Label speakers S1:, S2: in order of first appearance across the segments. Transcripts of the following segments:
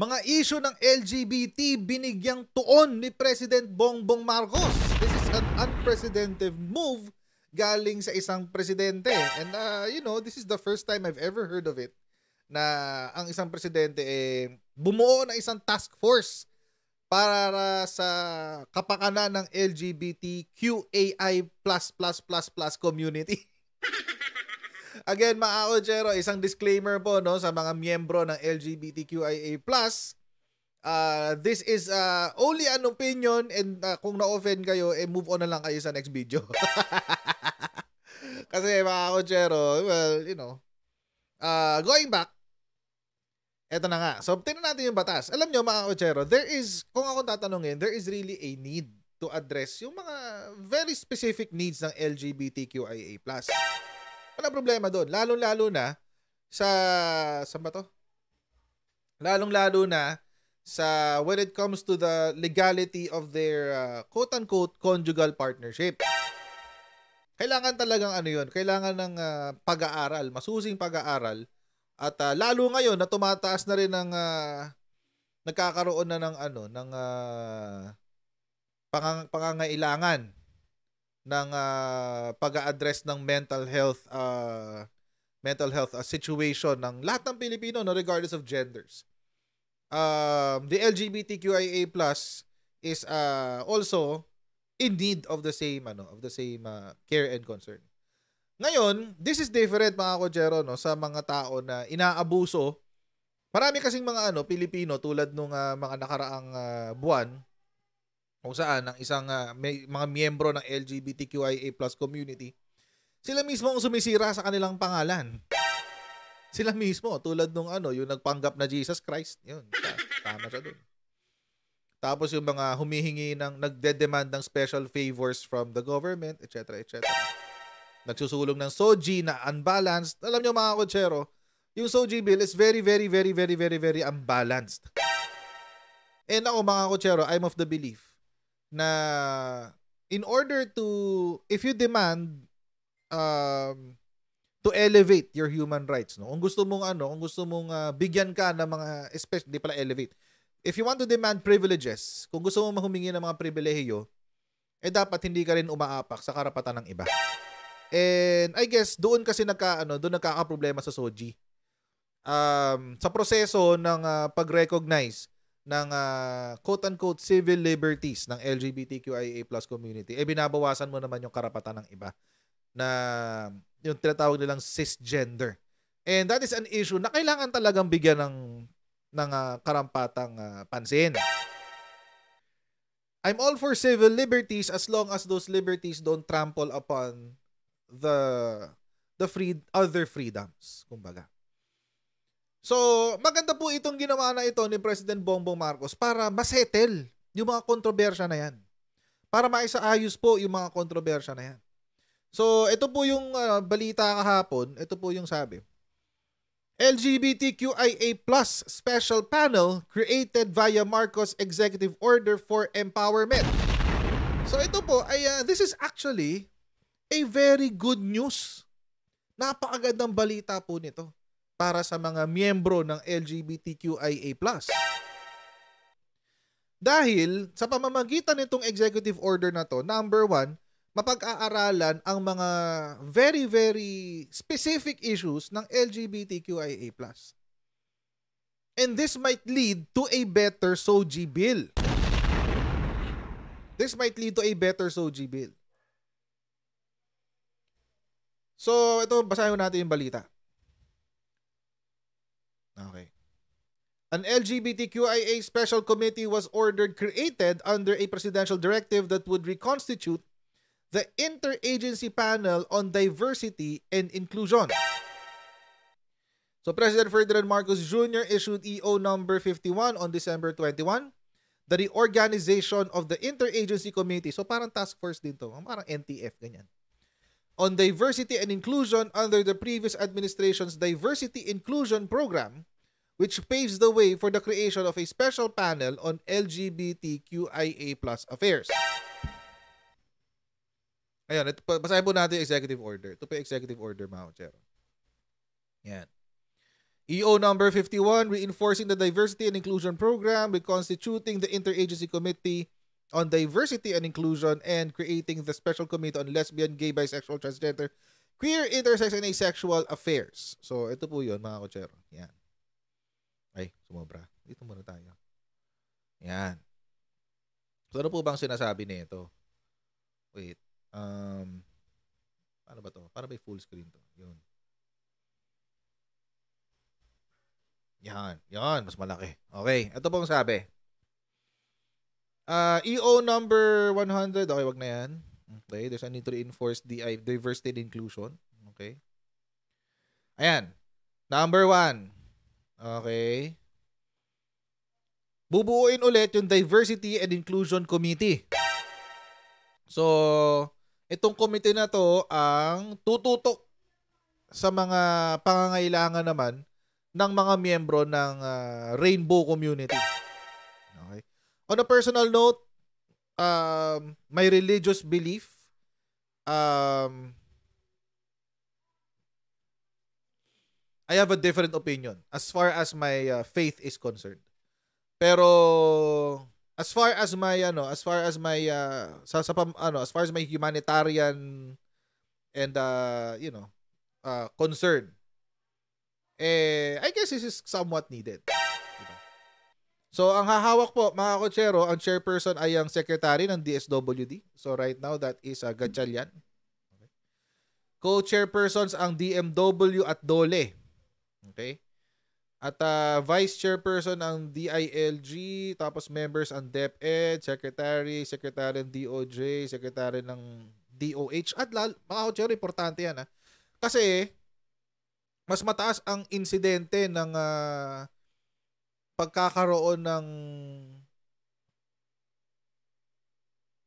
S1: Mga issue ng LGBT binigyang tuon ni President Bongbong Marcos. This is an unprecedented move galing sa isang presidente. And uh, you know, this is the first time I've ever heard of it na ang isang presidente eh bumuo ng isang task force para sa kapakanan ng LGBTQAI++++ community. Again, mga isang disclaimer po no, sa mga miyembro ng LGBTQIA+. Uh, ah, this is uh, only an opinion and uh, kung na-offend kayo, eh, move on na lang kayo sa next video. Kasi mga Ojero, well, you know, uh, going back, eto na nga. So, tinan natin yung batas. Alam nyo, mga there is, kung ako tatanungin, there is really a need to address yung mga very specific needs ng LGBTQIA+. Wala problema doon. Lalong-lalo na sa sa ba to? Lalong-lalo na sa when it comes to the legality of their uh, quote-unquote conjugal partnership. Kailangan talagang ano yun, kailangan ng uh, pag-aaral, masusing pag-aaral at uh, lalo ngayon na tumataas na rin ng uh, nagkakaroon na ng ano ng uh, pangang, pangangailangan ng uh, ah, pag-address ng mental health uh, mental health uh, situation ng lahat ng Pilipino no regardless of genders. Um, the LGBTQIA+ is uh, also in need of the same ano, of the same uh, care and concern. Ngayon, this is different mga kojero no sa mga tao na inaabuso. Marami kasing mga ano Pilipino tulad nung uh, mga nakaraang uh, buwan kung saan ang isang uh, may, mga miyembro ng LGBTQIA+ community, sila mismo ang sumisira sa kanilang pangalan. Sila mismo, tulad nung ano, yung nagpanggap na Jesus Christ, yun, tama siya doon. Tapos yung mga humihingi ng, nagdedemand ng special favors from the government, etc., etc. Nagsusulong ng Soji na unbalanced. Alam nyo mga kutsero, yung Soji bill is very, very, very, very, very, very unbalanced. And eh, ako mga kutsero, I'm of the belief na in order to if you demand um to elevate your human rights no kung gusto mong ano kung gusto mong uh, bigyan ka ng mga especially pala elevate if you want to demand privileges kung gusto mong humingi ng mga pribilehiyo eh dapat hindi ka rin umaapak sa karapatan ng iba and i guess doon kasi nagka ano doon problema sa Soji um sa proseso ng uh, pag-recognize ng uh, quote-unquote civil liberties ng LGBTQIA plus community, eh binabawasan mo naman yung karapatan ng iba na yung tinatawag nilang cisgender. And that is an issue na kailangan talagang bigyan ng ng uh, karampatang uh, pansin. I'm all for civil liberties as long as those liberties don't trample upon the the free other freedoms, kumbaga. So, maganda po itong ginawa na ito ni President Bongbong Marcos para masettle yung mga kontrobersya na yan. Para maisaayos po yung mga kontrobersya na yan. So, ito po yung uh, balita kahapon. Ito po yung sabi. LGBTQIA plus special panel created via Marcos Executive Order for Empowerment. So ito po, ay, uh, this is actually a very good news. Napakagandang balita po nito para sa mga miyembro ng LGBTQIA+. Dahil sa pamamagitan nitong executive order na to, number one, mapag-aaralan ang mga very, very specific issues ng LGBTQIA+. And this might lead to a better SOGI bill. This might lead to a better SOGI bill. So, ito, basahin natin yung balita. An LGBTQIA special committee was ordered created under a presidential directive that would reconstitute the Interagency Panel on Diversity and Inclusion. So President Ferdinand Marcos Jr. issued EO number 51 on December 21, the reorganization of the Interagency Committee. So parang task force din to, parang NTF, ganyan. On diversity and inclusion under the previous administration's diversity inclusion program which paves the way for the creation of a special panel on LGBTQIA plus affairs. Ayan, ito, basahin po natin yung executive order. Ito yung executive order, mga kutsero. Yan. EO number 51, reinforcing the diversity and inclusion program reconstituting constituting the interagency committee on diversity and inclusion and creating the special committee on lesbian, gay, bisexual, transgender, queer, intersex, and asexual affairs. So, ito po yun, mga kutsero. Yan. Ay, sumobra. Dito muna tayo. Yan. So, ano po bang sinasabi nito? Wait. Um, paano ba to? Para ba full screen to? Yun. Yan. Yan. Mas malaki. Okay. Ito pong sabi. Uh, ah, EO number 100. Okay, wag na yan. Okay. There's a need to reinforce the diversity and inclusion. Okay. Ayan. Number one. Okay. Bubuoin ulit yung Diversity and Inclusion Committee. So, itong committee na to ang tututok sa mga pangangailangan naman ng mga miyembro ng uh, Rainbow Community. Okay. On a personal note, um, my religious belief um, I have a different opinion as far as my uh, faith is concerned. Pero as far as my ano, as far as my uh, sa, sa pam, ano, as far as my humanitarian and uh, you know, uh, concern eh I guess this is somewhat needed. Diba? So ang hahawak po mga kotsero, ang chairperson ay ang secretary ng DSWD. So right now that is uh, Gatchalian. Okay. Co-chairpersons ang DMW at Dole. Okay? At uh, vice chairperson ang DILG, tapos members ang DepEd, secretary, secretary ng DOJ, secretary ng DOH. At lalo, mga kutsero, importante yan. Ha? Ah. Kasi, mas mataas ang insidente ng uh, pagkakaroon ng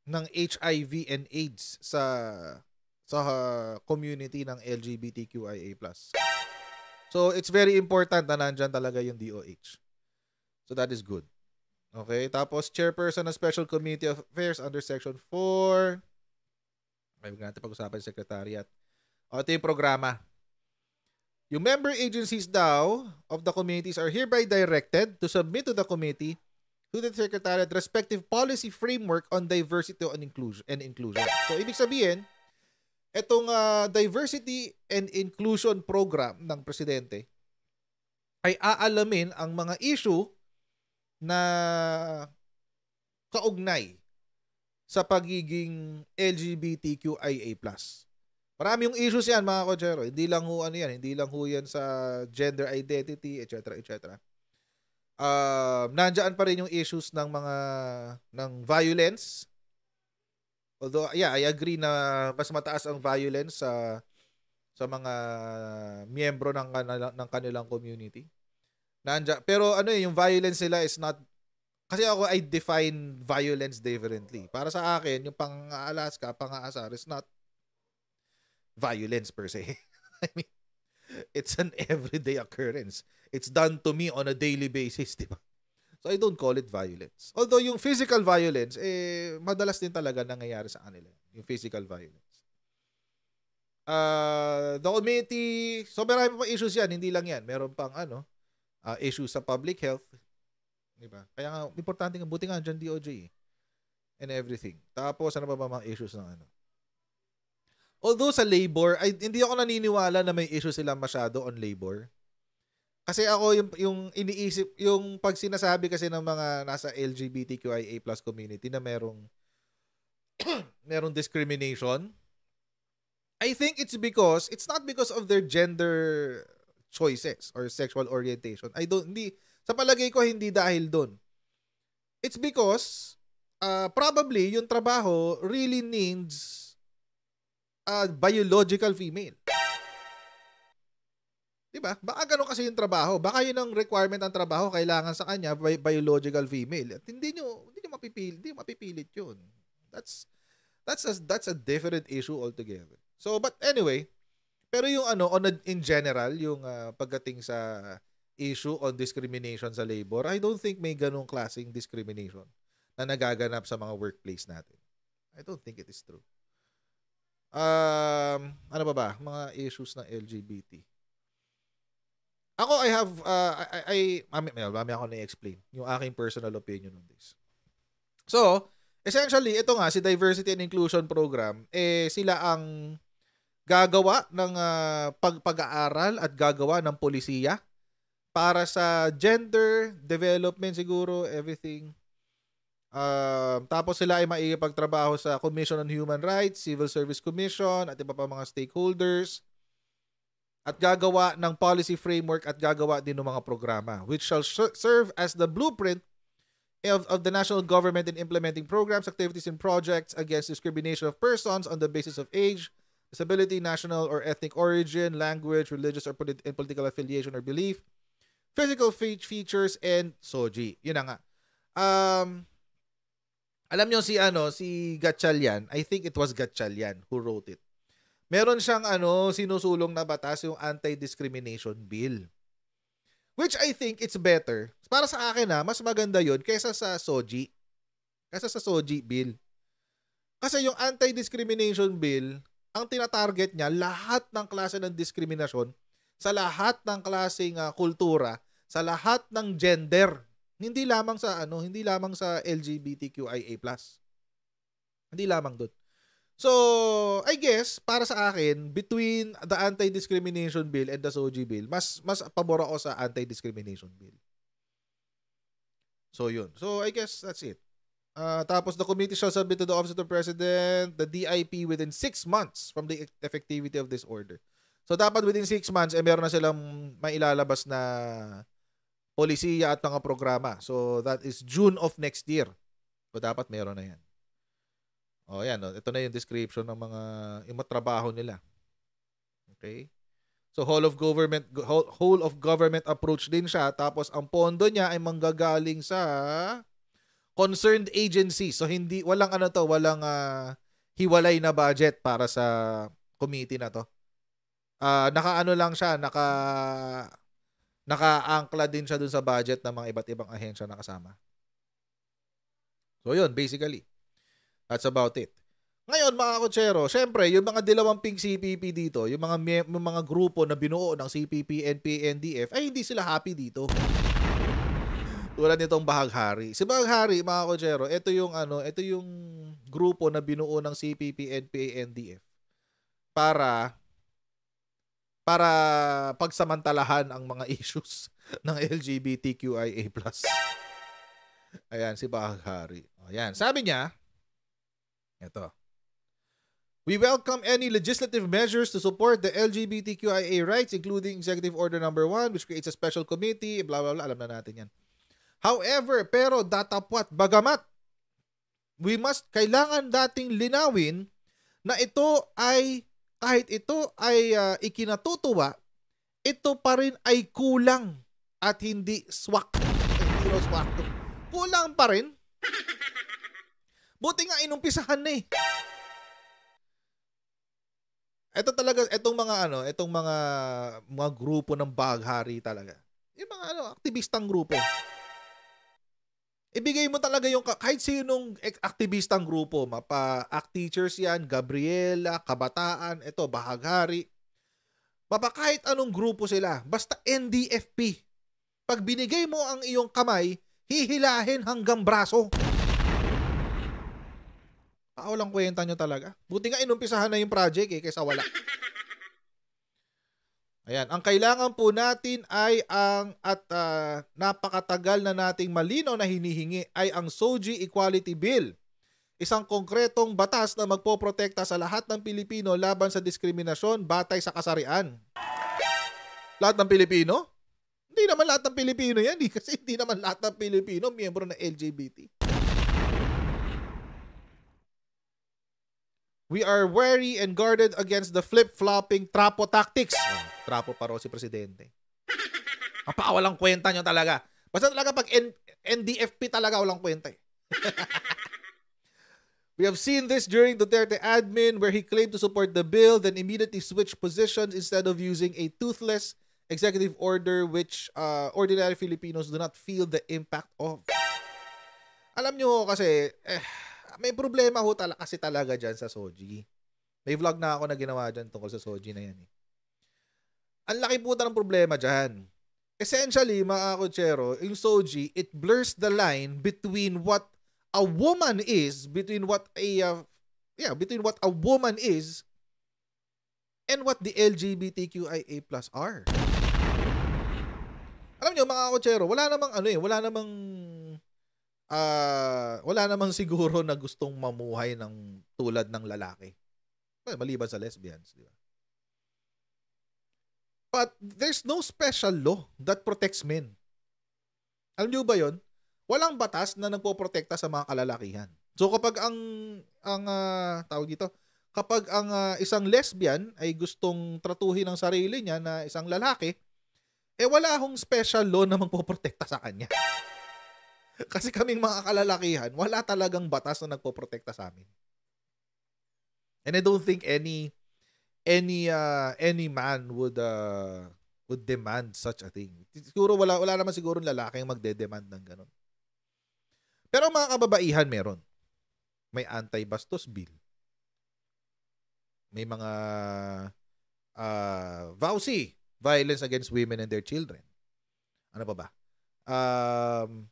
S1: ng HIV and AIDS sa sa uh, community ng LGBTQIA+. So, it's very important na nandyan talaga yung DOH. So, that is good. Okay, tapos chairperson ng Special Committee of Affairs under Section 4. Okay, huwag natin pag-usapan yung Secretariat. O, ito yung programa. Yung member agencies daw of the committees are hereby directed to submit to the committee to the Secretariat respective policy framework on diversity And inclusion. So, ibig sabihin, Itong uh, ah, diversity and inclusion program ng presidente ay aalamin ang mga issue na kaugnay sa pagiging LGBTQIA+. Marami yung issues yan mga kochero. Hindi lang ho ano yan, hindi lang ho yan sa gender identity, etc. etc. Uh, nandyan pa rin yung issues ng mga ng violence Although, yeah, I agree na mas mataas ang violence sa sa mga miyembro ng ng kanilang community. Nandiyan. Pero ano eh, yung violence nila is not kasi ako I define violence differently. Para sa akin, yung pang-aalas ka, pang-aasar is not violence per se. I mean, it's an everyday occurrence. It's done to me on a daily basis, di ba? So I don't call it violence. Although yung physical violence, eh, madalas din talaga nangyayari sa kanila. Yung physical violence. Uh, the committee, so marami pa issues yan, hindi lang yan. Meron pang ano, uh, issues sa public health. Di ba? Kaya nga, importante nga, buti nga dyan DOJ eh, and everything. Tapos, ano pa ba mga issues ng ano? Although sa labor, ay, hindi ako naniniwala na may issue sila masyado on labor. Kasi ako yung yung iniisip yung pag sinasabi kasi ng mga nasa LGBTQIA+ community na merong merong discrimination. I think it's because it's not because of their gender choices or sexual orientation. I don't hindi sa palagay ko hindi dahil doon. It's because uh, probably yung trabaho really needs a biological female. 'Di ba? Baka ganun kasi yung trabaho. Baka yun ang requirement ng trabaho kailangan sa kanya by biological female. At hindi niyo hindi niyo mapipilit, hindi mapipilit 'yun. That's that's a, that's a different issue altogether. So but anyway, pero yung ano on a, in general yung uh, pagdating sa issue on discrimination sa labor, I don't think may ganung klaseng discrimination na nagaganap sa mga workplace natin. I don't think it is true. Um, ano ba ba? Mga issues ng LGBT. Ako, I have, uh, I, I, I mami, mami ako na-explain yung aking personal opinion on this. So, essentially, ito nga, si Diversity and Inclusion Program, eh, sila ang gagawa ng uh, pag-aaral at gagawa ng polisiya para sa gender development siguro, everything. Uh, tapos sila ay maigipagtrabaho sa Commission on Human Rights, Civil Service Commission, at iba pa mga stakeholders at gagawa ng policy framework at gagawa din ng mga programa which shall serve as the blueprint of, of the national government in implementing programs, activities, and projects against discrimination of persons on the basis of age, disability, national or ethnic origin, language, religious or polit- and political affiliation or belief, physical fe- features, and soji. Yun na nga. Um, alam nyo si ano, si Gatchalian, I think it was Gatchalian who wrote it meron siyang ano, sinusulong na batas yung anti-discrimination bill. Which I think it's better. Para sa akin na ah, mas maganda yon kaysa sa SOGI. Kaysa sa SOGI bill. Kasi yung anti-discrimination bill, ang tinatarget niya lahat ng klase ng diskriminasyon sa lahat ng klaseng uh, kultura, sa lahat ng gender. Hindi lamang sa ano, hindi lamang sa LGBTQIA+. Hindi lamang doon. So, I guess, para sa akin, between the anti-discrimination bill and the SOGI bill, mas, mas pabor ako sa anti-discrimination bill. So, yun. So, I guess that's it. Uh, tapos, the committee shall submit to the Office of the President the DIP within 6 months from the e-, effectivity of this order. So, dapat within 6 months, eh, meron na silang mailalabas na polisiya at mga programa. So, that is June of next year. So, dapat meron na yan. O oh, yan, oh. ito na yung description ng mga yung trabaho nila. Okay? So whole of government whole of government approach din siya tapos ang pondo niya ay manggagaling sa concerned agency. So hindi walang ano to, walang uh, hiwalay na budget para sa committee na to. Uh, nakaano lang siya, naka nakaangkla din siya dun sa budget ng mga iba't ibang ahensya na kasama. So yun, basically. That's about it. Ngayon mga kotsero, syempre yung mga dilawang pink CPP dito, yung mga yung mga grupo na binuo ng CPP, NP, NDF, ay hindi sila happy dito. Tulad nitong Bahaghari. Si Bahaghari mga kotsero, ito yung ano, ito yung grupo na binuo ng CPP, NP, NDF para para pagsamantalahan ang mga issues ng LGBTQIA+. Ayan, si Bahaghari. Ayan, sabi niya, ito. We welcome any legislative measures to support the LGBTQIA rights, including Executive Order Number 1, which creates a special committee, blah, blah, blah. Alam na natin yan. However, pero datapwat, bagamat, we must, kailangan dating linawin na ito ay, kahit ito ay uh, ikinatutuwa, ito pa rin ay kulang at hindi swak. Hindi swak. Kulang pa rin. Buti nga inumpisahan na eh. Ito talaga, itong mga ano, itong mga mga grupo ng baghari talaga. Yung mga ano, aktivistang grupo. Ibigay mo talaga yung kahit sinong aktivistang grupo, mapa act teachers yan, Gabriela, kabataan, ito bahaghari. Mapa kahit anong grupo sila, basta NDFP. Pag binigay mo ang iyong kamay, hihilahin hanggang braso. Ah, walang kwenta nyo talaga. Buti nga inumpisahan na yung project eh, kaysa wala. Ayan, ang kailangan po natin ay ang at uh, napakatagal na nating malinaw na hinihingi ay ang Soji Equality Bill. Isang konkretong batas na magpoprotekta sa lahat ng Pilipino laban sa diskriminasyon batay sa kasarian. Lahat ng Pilipino? Hindi naman lahat ng Pilipino yan eh, kasi hindi naman lahat ng Pilipino miyembro ng LGBT. We are wary and guarded against the flip-flopping trapo tactics. Oh, trapo pa si Presidente. Kapawalang kwenta nyo talaga. Basta talaga pag N- NDFP talaga walang kwenta eh. We have seen this during Duterte admin where he claimed to support the bill then immediately switched positions instead of using a toothless executive order which uh, ordinary Filipinos do not feel the impact of. Alam nyo kasi, eh, may problema ho talaga kasi talaga diyan sa Soji. May vlog na ako na ginawa diyan tungkol sa Soji na yan eh. Ang laki puta ng problema diyan. Essentially, mga kutsero, yung Soji, it blurs the line between what a woman is, between what a, uh, yeah, between what a woman is and what the LGBTQIA plus are. Alam nyo, mga kutsero, wala namang ano eh, wala namang uh, wala namang siguro na gustong mamuhay ng tulad ng lalaki. Maliban sa lesbians, di ba? But there's no special law that protects men. Alam niyo ba 'yon? Walang batas na nagpoprotekta sa mga kalalakihan. So kapag ang ang uh, tawag dito, kapag ang uh, isang lesbian ay gustong tratuhin ang sarili niya na isang lalaki, eh wala akong special law na magpoprotekta sa kanya. Kasi kaming mga kalalakihan, wala talagang batas na nagpoprotekta sa amin. And I don't think any any uh, any man would uh, would demand such a thing. Siguro wala wala naman siguro ng lalaki ang magde-demand ng ganun. Pero mga kababaihan meron. May anti-bastos bill. May mga uh, VAUSI, Violence Against Women and Their Children. Ano pa ba? Um,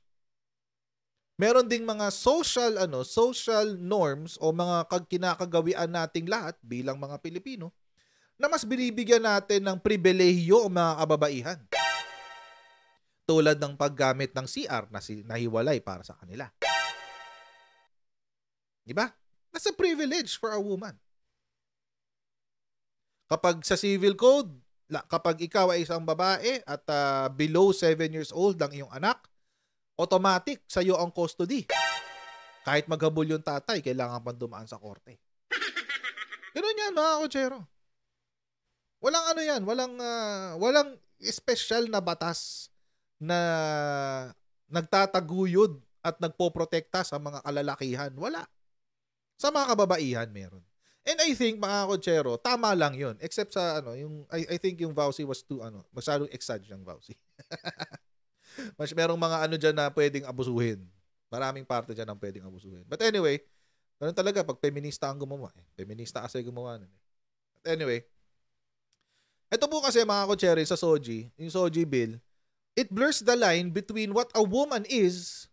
S1: Meron ding mga social ano, social norms o mga kinakagawian nating lahat bilang mga Pilipino na mas binibigyan natin ng pribilehiyo o mga kababaihan. Tulad ng paggamit ng CR na si, nahiwalay para sa kanila. Di ba? That's a privilege for a woman. Kapag sa civil code, kapag ikaw ay isang babae at uh, below 7 years old ang iyong anak, automatic sa iyo ang custody. Kahit maghabol yung tatay, kailangan pang dumaan sa korte. Ganun yan, mga kotsero. Walang ano yan, walang, uh, walang special na batas na nagtataguyod at nagpoprotekta sa mga kalalakihan. Wala. Sa mga kababaihan, meron. And I think, mga kotsero, tama lang yun. Except sa, ano, yung, I, I think yung Vowsy was too, ano, masyadong exaggerated yung Vowsy. Mas merong mga ano diyan na pwedeng abusuhin. Maraming parte diyan ang pwedeng abusuhin. But anyway, ganun talaga pag feminista ang gumawa. Eh. Feminista kasi gumawa nun. Eh. But anyway, ito po kasi mga kocheri sa Soji, yung Soji bill, it blurs the line between what a woman is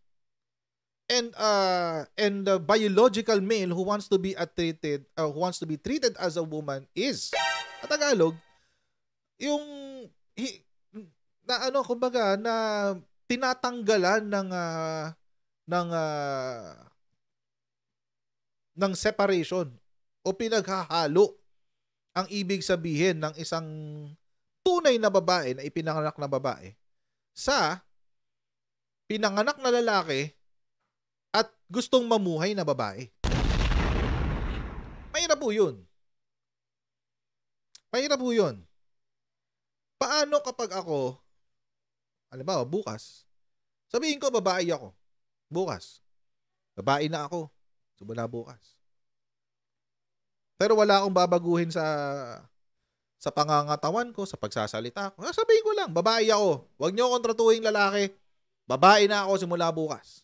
S1: and uh and the biological male who wants to be a treated uh, who wants to be treated as a woman is. At Tagalog, yung he, na ano kumbaga na tinatanggalan ng uh, ng uh, ng separation o pinaghahalo ang ibig sabihin ng isang tunay na babae na ipinanganak na babae sa pinanganak na lalaki at gustong mamuhay na babae. Mahirap po yun. Mahirap po yun. Paano kapag ako Halimbawa, bukas. Sabihin ko, babae ako. Bukas. Babae na ako. Simula bukas. Pero wala akong babaguhin sa sa pangangatawan ko, sa pagsasalita ko. Ah, sabihin ko lang, babae ako. Huwag niyo akong tratuhin lalaki. Babae na ako simula bukas.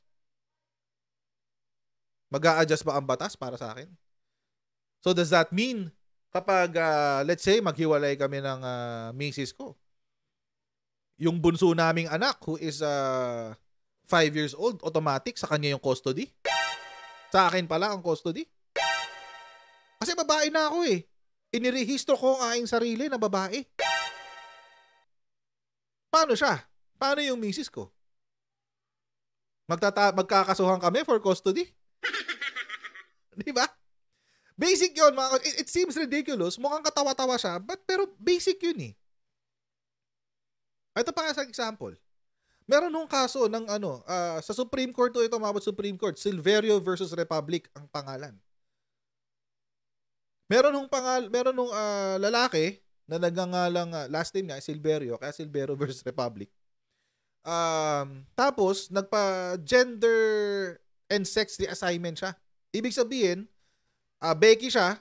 S1: mag adjust ba ang batas para sa akin? So does that mean kapag uh, let's say maghiwalay kami ng uh, misis ko, yung bunso naming anak who is uh, five years old, automatic sa kanya yung custody. Sa akin pala ang custody. Kasi babae na ako eh. Inirehistro ko ang aking sarili na babae. Paano siya? Paano yung misis ko? Magtata magkakasuhan kami for custody? Di ba? Basic yun, mga it, it seems ridiculous. Mukhang katawa-tawa siya, but pero basic yun eh. Ah, ito pa sa example. Meron nung kaso ng ano, uh, sa Supreme Court to ito, mabot Supreme Court, Silverio versus Republic ang pangalan. Meron nung pangal meron nung uh, lalaki na nagngangalang uh, last name niya Silverio, kaya Silverio versus Republic. Um, tapos nagpa gender and sex reassignment siya. Ibig sabihin, uh, Becky siya.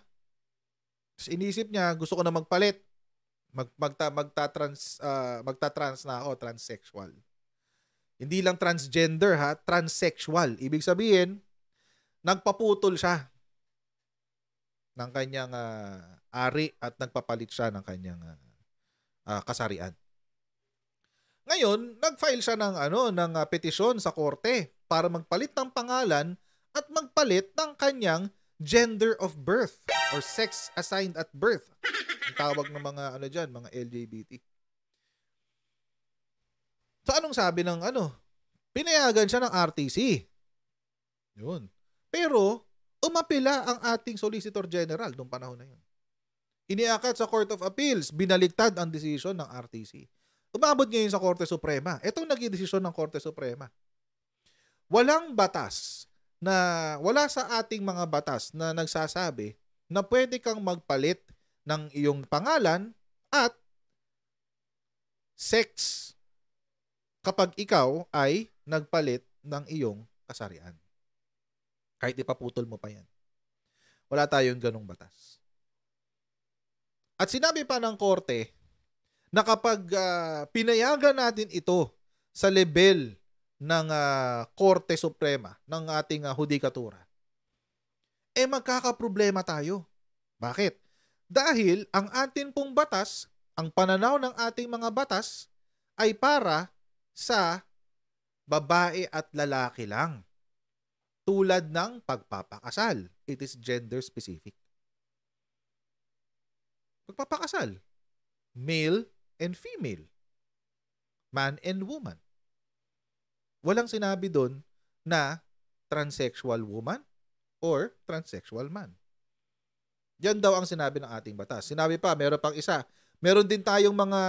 S1: Tapos inisip niya, gusto ko na magpalit. Mag, magta, magta-trans, uh, magta-trans na ako, transsexual. Hindi lang transgender ha, transsexual. Ibig sabihin, nagpaputol siya ng kanyang uh, ari at nagpapalit siya ng kanyang uh, uh, kasarian. Ngayon, nag-file siya ng ano ng uh, petisyon sa korte para magpalit ng pangalan at magpalit ng kanyang gender of birth or sex assigned at birth tawag ng mga ano diyan, mga LGBT. So anong sabi ng ano? Pinayagan siya ng RTC. Yun. Pero umapila ang ating Solicitor General noong panahon na yun. Iniakat sa Court of Appeals, binaligtad ang desisyon ng RTC. Umabot ngayon sa Korte Suprema. Etong ang naging desisyon ng Korte Suprema. Walang batas na wala sa ating mga batas na nagsasabi na pwede kang magpalit ng iyong pangalan at sex kapag ikaw ay nagpalit ng iyong kasarian. Kahit ipaputol mo pa yan. Wala tayong ganong batas. At sinabi pa ng korte na kapag uh, pinayagan natin ito sa level ng uh, Korte Suprema ng ating uh, ah, hudikatura, eh magkakaproblema tayo. Bakit? Dahil ang atin pong batas, ang pananaw ng ating mga batas ay para sa babae at lalaki lang. Tulad ng pagpapakasal. It is gender specific. Pagpapakasal. Male and female. Man and woman. Walang sinabi doon na transsexual woman or transsexual man. Yan daw ang sinabi ng ating batas. Sinabi pa, meron pang isa. Meron din tayong mga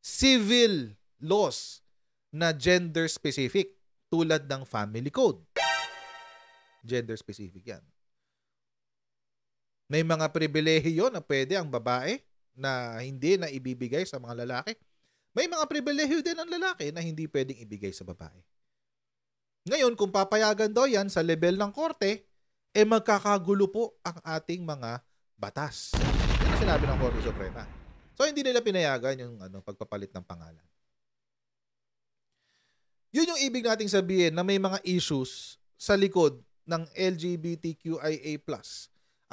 S1: civil laws na gender specific tulad ng family code. Gender specific yan. May mga pribilehiyo na pwede ang babae na hindi na ibibigay sa mga lalaki. May mga pribilehiyo din ang lalaki na hindi pwedeng ibigay sa babae. Ngayon, kung papayagan daw yan sa level ng korte, eh magkakagulo po ang ating mga batas. Yan ang sinabi ng Korte Suprema. So hindi nila pinayagan yung ano, pagpapalit ng pangalan. Yun yung ibig nating sabihin na may mga issues sa likod ng LGBTQIA+,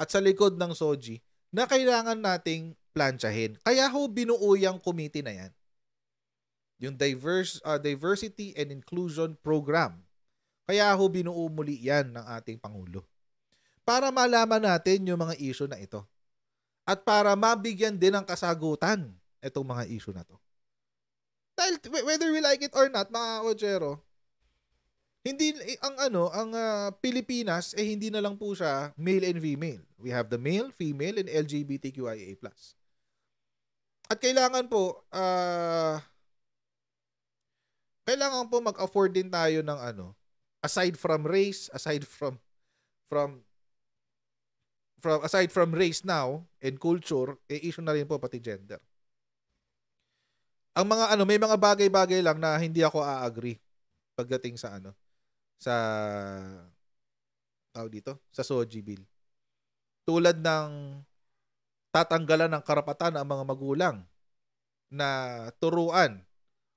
S1: at sa likod ng SOGI na kailangan nating plantsahin. Kaya ho binuo yung committee na yan. Yung diverse, uh, Diversity and Inclusion Program. Kaya ho binuo muli yan ng ating Pangulo para malaman natin yung mga issue na ito. At para mabigyan din ng kasagutan itong mga issue na to. Dahil whether we like it or not, mga kotsero, hindi ang ano, ang uh, Pilipinas eh hindi na lang po siya male and female. We have the male, female and LGBTQIA+. At kailangan po uh, kailangan po mag-afford din tayo ng ano, aside from race, aside from from from aside from race now and culture, eh, issue na rin po pati gender. Ang mga ano, may mga bagay-bagay lang na hindi ako a-agree pagdating sa ano sa tao dito, sa Soji Bill. Tulad ng tatanggalan ng karapatan ang mga magulang na turuan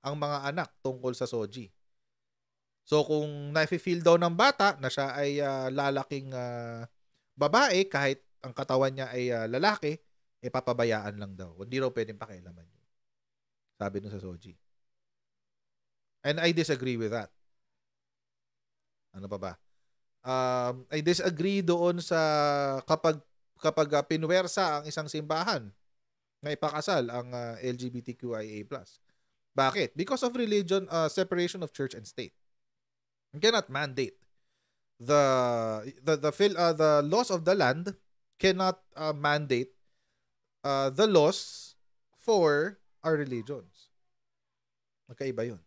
S1: ang mga anak tungkol sa Soji. So kung na feel daw ng bata na siya ay uh, lalaking uh, babae kahit ang katawan niya ay uh, lalaki, eh papabayaan lang daw. Hindi raw pwedeng pakialaman yun. Sabi nung sa Soji. And I disagree with that. Ano pa ba? Um, I disagree doon sa kapag kapag uh, ah, pinuwersa ang isang simbahan na ipakasal ang uh, ah, LGBTQIA+. Bakit? Because of religion, uh, separation of church and state. You cannot mandate the the the fill uh, the laws of the land cannot uh, mandate uh, the laws for our religions. Magkaiba 'yun.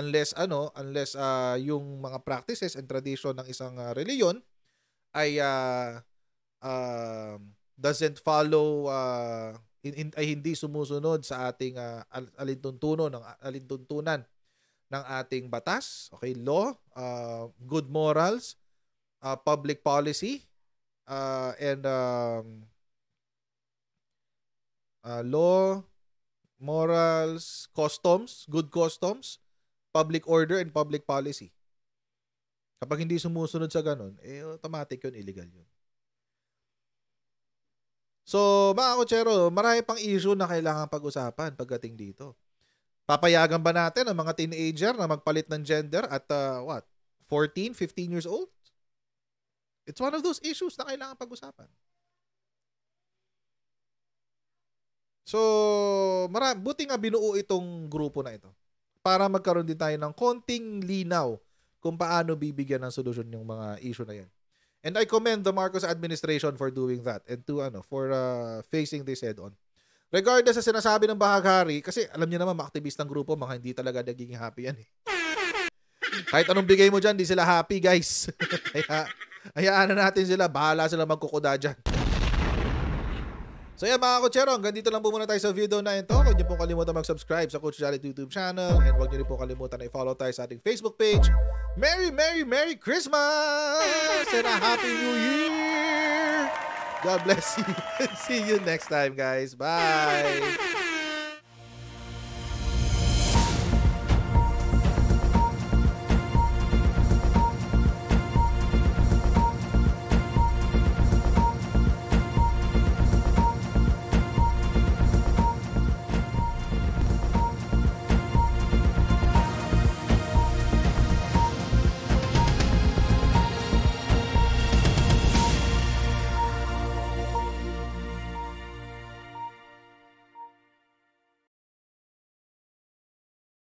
S1: Unless ano, unless uh, yung mga practices and tradition ng isang uh, reliyon ay uh, uh, doesn't follow uh, in, in, ay hindi sumusunod sa ating uh, alintuntuno ng alintuntunan ng ating batas, okay, law, uh, good morals, uh, public policy, uh, and um, uh, law, morals, customs, good customs, public order, and public policy. Kapag hindi sumusunod sa ganun, eh, automatic yun, illegal yun. So, mga kutsero, marami pang issue na kailangan pag-usapan pagdating dito. Papayagan ba natin ang mga teenager na magpalit ng gender at uh, what? 14, 15 years old? It's one of those issues na kailangan pag-usapan. So, mara- buti nga binuo itong grupo na ito para magkaroon din tayo ng konting linaw kung paano bibigyan ng solusyon yung mga issue na yan. And I commend the Marcos administration for doing that and to ano for uh, facing this head on. Regardless sa sinasabi ng bahaghari, kasi alam niya naman, maktivistang grupo, mga hindi talaga nagiging happy yan eh. Kahit anong bigay mo dyan, di sila happy guys. Kaya, hayaan na natin sila. Bahala sila magkukuda dyan. So yan mga kutsero, hanggang dito lang po muna tayo sa video na ito. Huwag niyo pong kalimutan mag-subscribe sa Coach Jalit YouTube channel and huwag niyo rin pong kalimutan na i-follow tayo sa ating Facebook page. Merry, Merry, Merry Christmas! And a Happy New Year! God bless you. See you next time, guys. Bye.